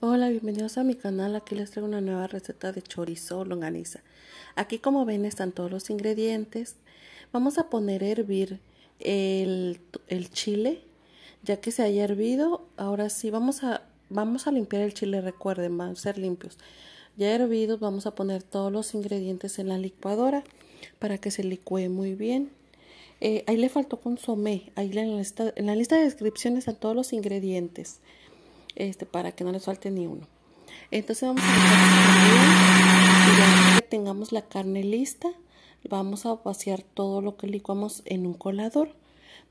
Hola, bienvenidos a mi canal. Aquí les traigo una nueva receta de chorizo longaniza. Aquí como ven están todos los ingredientes. Vamos a poner a hervir el, el chile. Ya que se haya hervido, ahora sí vamos a, vamos a limpiar el chile. Recuerden, van a ser limpios. Ya hervidos vamos a poner todos los ingredientes en la licuadora para que se licue muy bien. Eh, ahí le faltó consomé. Ahí en la, lista, en la lista de descripciones están todos los ingredientes este, para que no les falte ni uno. Entonces vamos a que tengamos la carne lista, vamos a vaciar todo lo que licuamos en un colador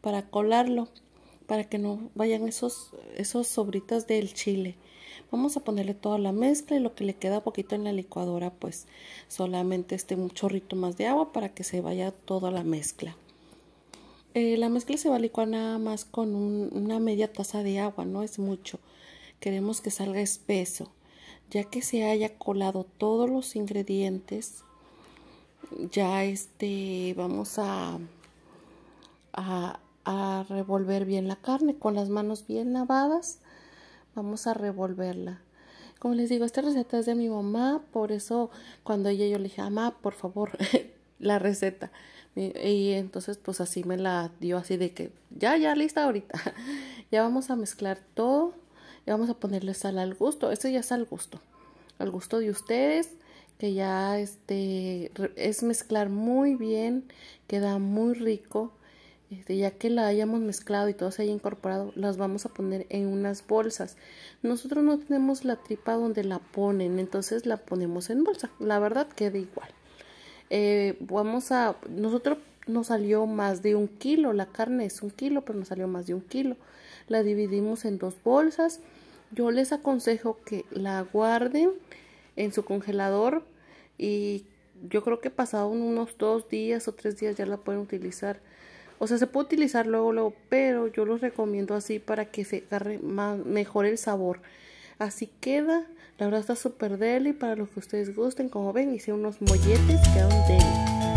para colarlo, para que no vayan esos, esos sobritos del chile. Vamos a ponerle toda la mezcla y lo que le queda poquito en la licuadora, pues solamente este un chorrito más de agua para que se vaya toda la mezcla. Eh, la mezcla se va a licuar nada más con una media taza de agua, no es mucho queremos que salga espeso, ya que se haya colado todos los ingredientes, ya este vamos a, a, revolver bien la carne con las manos bien lavadas, vamos a revolverla. Como les digo, esta receta es de mi mamá, por eso cuando ella yo le dije, mamá, por favor, la receta. Y entonces pues así me la dio así de que ya, ya lista ahorita. ya vamos a mezclar todo vamos a ponerle sal al gusto. Eso ya es al gusto, al gusto de ustedes, que ya este, es mezclar muy bien, queda muy rico. Este, ya que la hayamos mezclado y todo se haya incorporado, las vamos a poner en unas bolsas. Nosotros no tenemos la tripa donde la ponen, entonces la ponemos en bolsa. La verdad queda igual. Eh, vamos a, nosotros no salió más de un kilo, la carne es un kilo, pero no salió más de un kilo. La dividimos en dos bolsas. Yo les aconsejo que la guarden en su congelador y yo creo que pasado unos dos días o tres días ya la pueden utilizar. O sea, se puede utilizar luego, luego, pero yo los recomiendo así para que se agarre más, mejor el sabor. Así queda, la verdad está súper deli para los que ustedes gusten. Como ven, hice unos molletes, quedaron deli.